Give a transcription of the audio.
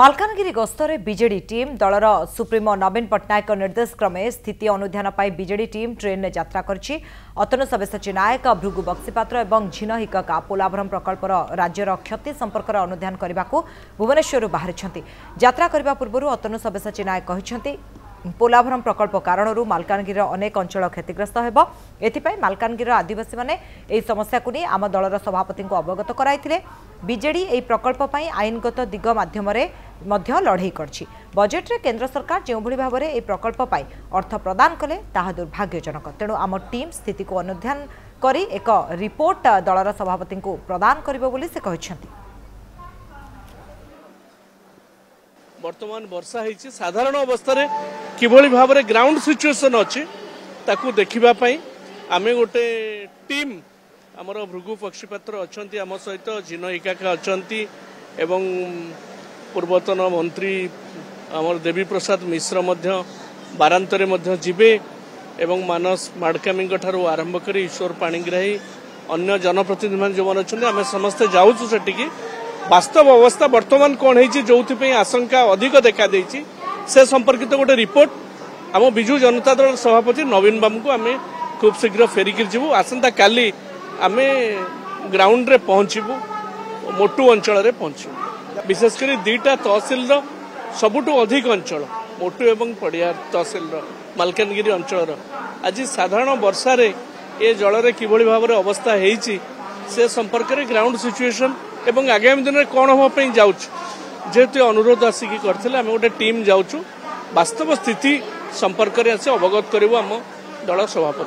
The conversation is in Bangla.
ମାଲକାନଗିରି ଗସ୍ତରେ ବିଜେଡି ଟିମ୍ ଦଳର ସୁପ୍ରିମୋ ନବୀନ ପଟ୍ଟନାୟକଙ୍କ ନିର୍ଦ୍ଦେଶକ୍ରମେ ସ୍ଥିତି ଅନୁଧ୍ୟାନ ପାଇଁ ବିଜେଡି ଟିମ୍ ଟ୍ରେନ୍ରେ ଯାତ୍ରା କରିଛି ଅତନୁ ସବ୍ୟସାଚୀ ନାୟକ ଭୃଗୁ ବକ୍ସିପାତ୍ର ଏବଂ ଝିନହିକ ପୋଲାଭରମ ପ୍ରକଳ୍ପର ରାଜ୍ୟର କ୍ଷତି ସମ୍ପର୍କର ଅନୁଧ୍ୟାନ କରିବାକୁ ଭୁବନେଶ୍ୱରରୁ ବାହାରିଛନ୍ତି ଯାତ୍ରା କରିବା ପୂର୍ବରୁ ଅତନୁ ସବ୍ୟସାଚୀ ନାୟକ କହିଛନ୍ତି পোলাভরম প্রকল্প কারণর মালকানগির অনেক অঞ্চল ক্ষতিগ্রস্ত হব এথিপাই মালকানগির আদিবাসী মানে এই সমস্যাকে নিয়ে আম দলর সভাপতি অবগত করাইলে বিজেডি এই প্রকল্প আইনগত দিগ মাধ্যমে মধ্য লড়াই করছি বজেটে কেন্দ্র সরকার যেভাবে ভাবে এই প্রকল্প অর্থ প্রদান কলে তাহা দুর্ভাগ্যজনক তেণু আম টিম স্থিতি অনুধান করে এক রিপোর্ট দলর সভাপতি প্রদান করব বলে সে বর্তমান বর্ষা হয়েছে সাধারণ অবস্থায় কিভাবে ভাবে গ্রাউন্ড সিচুয়েসন অছে দেখা আমি গোটে টিম আমার ভৃগু পক্ষীপাত্র অনেক আমার সহিত ঝিনইকাকা অনেক এবং পূর্বতন মন্ত্রী আমার দেবী প্রসাদ মিশ্র মধ্য বারান্তরে মধ্য যাবে এবং মানস মাড়কামীঙ্ ঠার আরম্ভ করে ঈশ্বর পাণিগ্রাহী অন্য জনপ্রতিনিধি মানে যে আমি সমস্ত যাচ্ছু সেটিকি ବାସ୍ତବ ଅବସ୍ଥା ବର୍ତ୍ତମାନ କ'ଣ ହେଇଛି ଯେଉଁଥିପାଇଁ ଆଶଙ୍କା ଅଧିକ ଦେଖାଦେଇଛି ସେ ସମ୍ପର୍କିତ ଗୋଟେ ରିପୋର୍ଟ ଆମ ବିଜୁ ଜନତା ଦଳ ସଭାପତି ନବୀନ ବାବୁଙ୍କୁ ଆମେ ଖୁବ୍ ଶୀଘ୍ର ଫେରିକିରି ଯିବୁ ଆସନ୍ତାକାଲି ଆମେ ଗ୍ରାଉଣ୍ଡରେ ପହଞ୍ଚିବୁ ମୋଟୁ ଅଞ୍ଚଳରେ ପହଞ୍ଚିବୁ ବିଶେଷ କରି ଦୁଇଟା ତହସିଲର ସବୁଠୁ ଅଧିକ ଅଞ୍ଚଳ ମୋଟୁ ଏବଂ ପଡ଼ିଆ ତହସିଲର ମାଲକାନଗିରି ଅଞ୍ଚଳର ଆଜି ସାଧାରଣ ବର୍ଷାରେ ଏ ଜଳରେ କିଭଳି ଭାବରେ ଅବସ୍ଥା ହେଇଛି ସେ ସମ୍ପର୍କରେ ଗ୍ରାଉଣ୍ଡ ସିଚୁଏସନ୍ ଏବଂ ଆଗାମୀ ଦିନରେ କ'ଣ ହେବା ପାଇଁ ଯାଉଛୁ ଯେହେତୁ ଅନୁରୋଧ ଆସିକି କରିଥିଲେ ଆମେ ଗୋଟେ ଟିମ୍ ଯାଉଛୁ ବାସ୍ତବ ସ୍ଥିତି ସମ୍ପର୍କରେ ଆସି ଅବଗତ କରିବୁ ଆମ ଦଳ ସଭାପତି